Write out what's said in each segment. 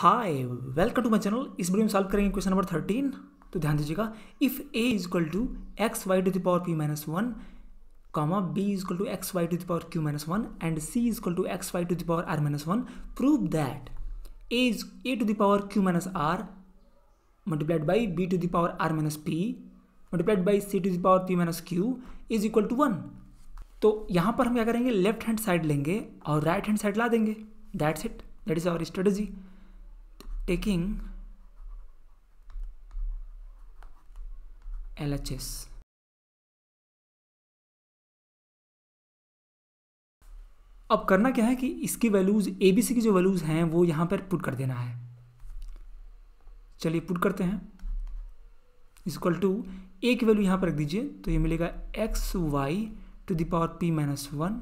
Hi welcome to my channel इस video में solve करेंगे क्वेश्चन नंबर थर्टीन तो ध्यान दीजिएगा if a is equal to x y to the power p minus one comma b is equal to x y to the power q minus one and c is equal to x y to the power r minus one prove that a is a to the power q minus r multiplied by b to the power r minus p multiplied by c to the power p minus q is equal to one तो यहाँ पर हम क्या करेंगे left hand side लेंगे और right hand side ला देंगे that's it that is our strategy taking LHS. अब करना क्या है कि इसकी वैल्यूज़ ए बी सी की जो वैल्यूज़ हैं वो यहां पर पुट कर देना है चलिए पुट करते हैं इक्वल टू ए की वैल्यू यहां पर रख दीजिए तो ये मिलेगा x y to the power p minus one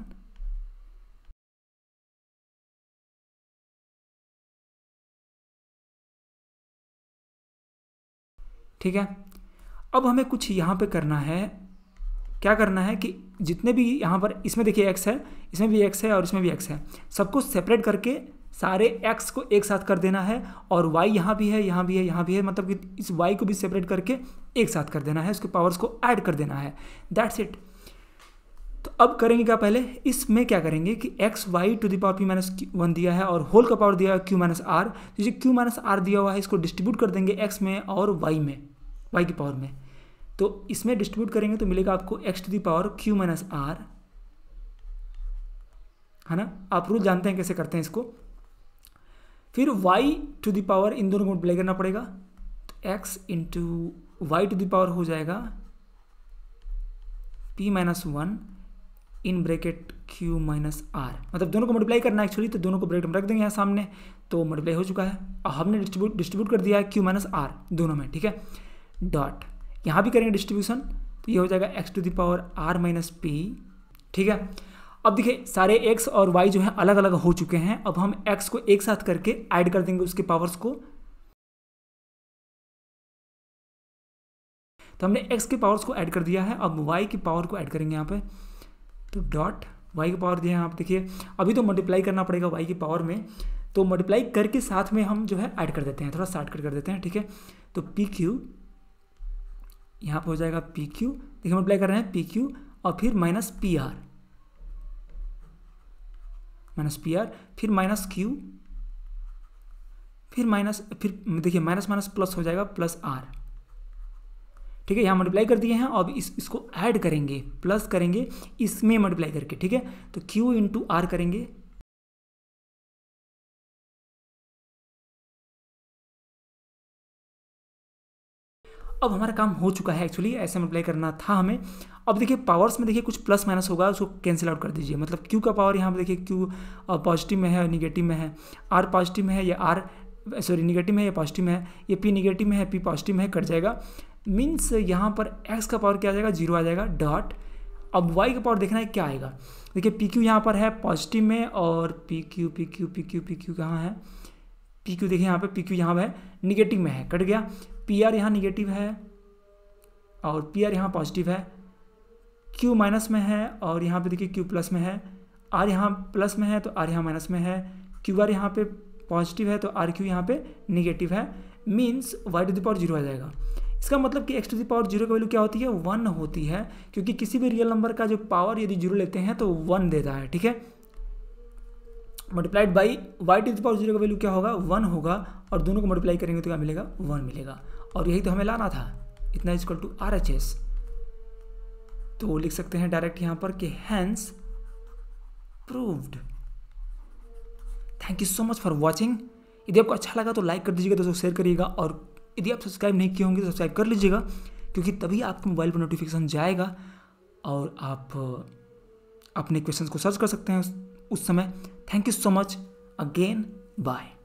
ठीक है अब हमें कुछ यहाँ पे करना है क्या करना है कि जितने भी यहाँ पर इसमें देखिए एक्स है इसमें भी एक्स है और इसमें भी एक्स है सबको सेपरेट करके सारे एक्स को एक साथ कर देना है और वाई यहाँ भी है यहाँ भी है यहाँ भी है मतलब कि इस वाई को भी सेपरेट करके एक साथ कर देना है उसके पावर्स को ऐड कर देना है दैट्स इट तो अब करेंगे क्या पहले इसमें क्या करेंगे कि x y to the power p minus one दिया है और होल का पावर दिया है क्यू माइनस आर तो जो क्यू माइनस आर दिया हुआ है इसको डिस्ट्रीब्यूट कर देंगे एक्स में और वाई में वाई की पावर में तो इसमें डिस्ट्रीब्यूट करेंगे तो मिलेगा आपको x to the power q minus r है ना आप रूल जानते हैं कैसे करते हैं इसको फिर वाई टू दावर इन दोनों को मल्टीप्लाई करना पड़ेगा तो x into y to the power हो जाएगा p minus one in bracket q minus r मतलब दोनों को मल्टीप्लाई करना है एक्चुअली तो दोनों को ब्रैकेट में रख देंगे यहाँ सामने तो मल्टीप्लाई हो चुका है और हमने डिस्ट्रीब्यूट डिस्ट्रीब्यूट कर दिया है क्यू माइनस आर दोनों में ठीक है डॉट यहाँ भी करेंगे डिस्ट्रीब्यूशन तो ये हो जाएगा x to the power r minus p ठीक है अब देखिए सारे एक्स और वाई जो है अलग अलग हो चुके हैं अब हम एक्स को एक साथ करके ऐड कर देंगे उसके पावर्स को तो हमने एक्स के पावर्स को ऐड कर दिया है अब वाई की पावर को ऐड करेंगे यहाँ पे तो डॉट वाई की पावर दिया है आप देखिए अभी तो मल्टीप्लाई करना पड़ेगा वाई की पावर में तो मल्टीप्लाई करके साथ में हम जो है ऐड कर देते हैं थोड़ा सा कट कर देते हैं ठीक है तो पी क्यू यहाँ पर हो जाएगा पी क्यू देखिए मल्टीप्लाई कर रहे हैं पी क्यू और फिर minus p r minus p r फिर माइनस क्यू फिर माइनस फिर देखिए माइनस माइनस प्लस हो जाएगा प्लस आर ठीक है यहाँ मल्टीप्लाई कर दिए हैं अब इस इसको ऐड करेंगे प्लस करेंगे इसमें मल्टीप्लाई करके ठीक है तो क्यू इंटू आर करेंगे अब हमारा काम हो चुका है एक्चुअली ऐसे मल्टीप्लाई करना था हमें अब देखिए पावर्स में देखिए कुछ प्लस माइनस होगा उसको कैंसिल आउट कर दीजिए मतलब क्यू का पावर यहाँ पर देखिए क्यू पॉजिटिव में है और निगेटिव में है आर पॉजिटिव में है या आर सॉरी निगेटिव में है या पॉजिटिव में है ये पी निगेटिव में है पी पॉजिटिव में है कट जाएगा मीन्स यहाँ पर एक्स का पावर क्या आ जाएगा जीरो आ जाएगा डॉट अब वाई का पावर देखना है क्या आएगा देखिए पी क्यू यहाँ पर है पॉजिटिव में और p q p q p q p q कहाँ है पी क्यू देखिए यहाँ पर पी क्यू यहाँ पर है निगेटिव में है कट गया पी आर यहाँ निगेटिव है और पी आर यहाँ पॉजिटिव है क्यू माइनस में है और यहाँ पे देखिए क्यू प्लस में है आर यहाँ प्लस में है तो आर यहाँ माइनस में है क्यू आर यहाँ पर पॉजिटिव है तो आर क्यू यहाँ पर निगेटिव है means y to the power zero आ जाएगा इसका मतलब कि x to the power zero की वैल्यू क्या होती है वन होती है क्योंकि किसी भी रियल नंबर का जो पावर यदि जीरो लेते हैं तो वन देता है ठीक है multiplied by y to the power zero का वैल्यू क्या होगा वन होगा और दोनों को मल्टीप्लाई करेंगे तो क्या मिलेगा वन मिलेगा और यही तो हमें लाना था इतना equal to R H S तो लिख सकते हैं डायरेक्ट यहां पर कि hence proved thank you so much for watching यदि आपको अच्छा लगा तो लाइक कर दीजिएगा दोस्तों शेयर करिएगा और यदि आप सब्सक्राइब नहीं किए होंगे तो सब्सक्राइब कर लीजिएगा क्योंकि तभी आपके मोबाइल पर नोटिफिकेशन जाएगा और आप अपने क्वेश्चन को सर्च कर सकते हैं उस समय thank you so much again bye